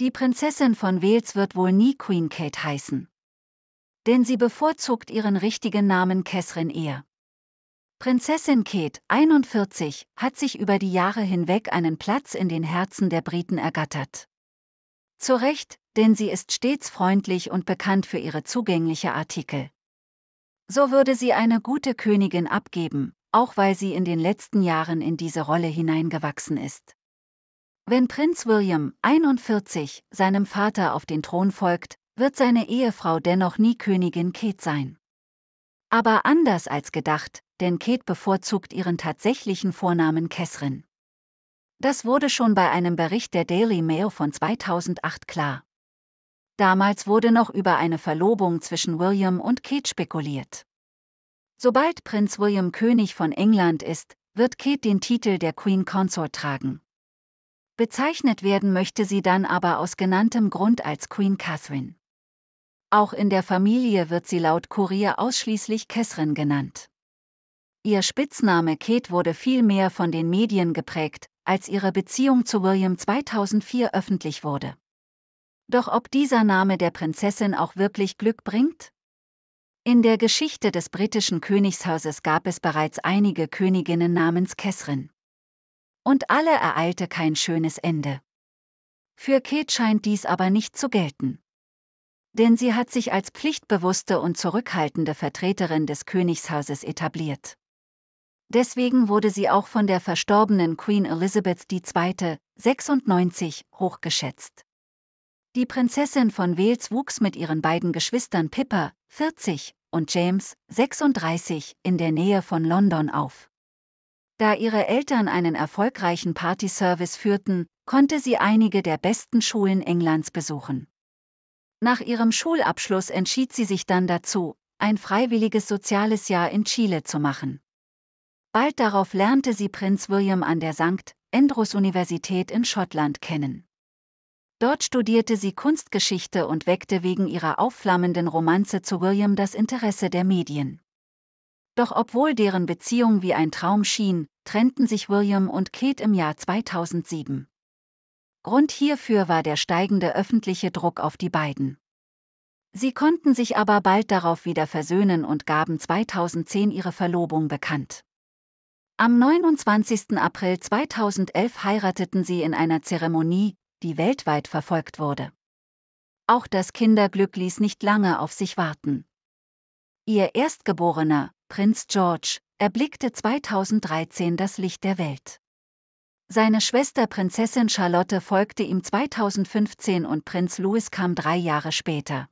Die Prinzessin von Wales wird wohl nie Queen Kate heißen. Denn sie bevorzugt ihren richtigen Namen Catherine eher. Prinzessin Kate, 41, hat sich über die Jahre hinweg einen Platz in den Herzen der Briten ergattert. Zu Recht, denn sie ist stets freundlich und bekannt für ihre zugängliche Artikel. So würde sie eine gute Königin abgeben, auch weil sie in den letzten Jahren in diese Rolle hineingewachsen ist. Wenn Prinz William 41 seinem Vater auf den Thron folgt, wird seine Ehefrau dennoch nie Königin Kate sein. Aber anders als gedacht, denn Kate bevorzugt ihren tatsächlichen Vornamen Catherine. Das wurde schon bei einem Bericht der Daily Mail von 2008 klar. Damals wurde noch über eine Verlobung zwischen William und Kate spekuliert. Sobald Prinz William König von England ist, wird Kate den Titel der Queen Consort tragen. Bezeichnet werden möchte sie dann aber aus genanntem Grund als Queen Catherine. Auch in der Familie wird sie laut Kurier ausschließlich Catherine genannt. Ihr Spitzname Kate wurde viel mehr von den Medien geprägt, als ihre Beziehung zu William 2004 öffentlich wurde. Doch ob dieser Name der Prinzessin auch wirklich Glück bringt? In der Geschichte des britischen Königshauses gab es bereits einige Königinnen namens Catherine und alle ereilte kein schönes Ende. Für Kate scheint dies aber nicht zu gelten. Denn sie hat sich als pflichtbewusste und zurückhaltende Vertreterin des Königshauses etabliert. Deswegen wurde sie auch von der verstorbenen Queen Elizabeth II. 96 hochgeschätzt. Die Prinzessin von Wales wuchs mit ihren beiden Geschwistern Pippa 40 und James 36 in der Nähe von London auf. Da ihre Eltern einen erfolgreichen Partyservice führten, konnte sie einige der besten Schulen Englands besuchen. Nach ihrem Schulabschluss entschied sie sich dann dazu, ein freiwilliges soziales Jahr in Chile zu machen. Bald darauf lernte sie Prinz William an der St. Andrews Universität in Schottland kennen. Dort studierte sie Kunstgeschichte und weckte wegen ihrer aufflammenden Romanze zu William das Interesse der Medien. Doch obwohl deren Beziehung wie ein Traum schien, trennten sich William und Kate im Jahr 2007. Grund hierfür war der steigende öffentliche Druck auf die beiden. Sie konnten sich aber bald darauf wieder versöhnen und gaben 2010 ihre Verlobung bekannt. Am 29. April 2011 heirateten sie in einer Zeremonie, die weltweit verfolgt wurde. Auch das Kinderglück ließ nicht lange auf sich warten. Ihr Erstgeborener, Prinz George, erblickte 2013 das Licht der Welt. Seine Schwester Prinzessin Charlotte folgte ihm 2015 und Prinz Louis kam drei Jahre später.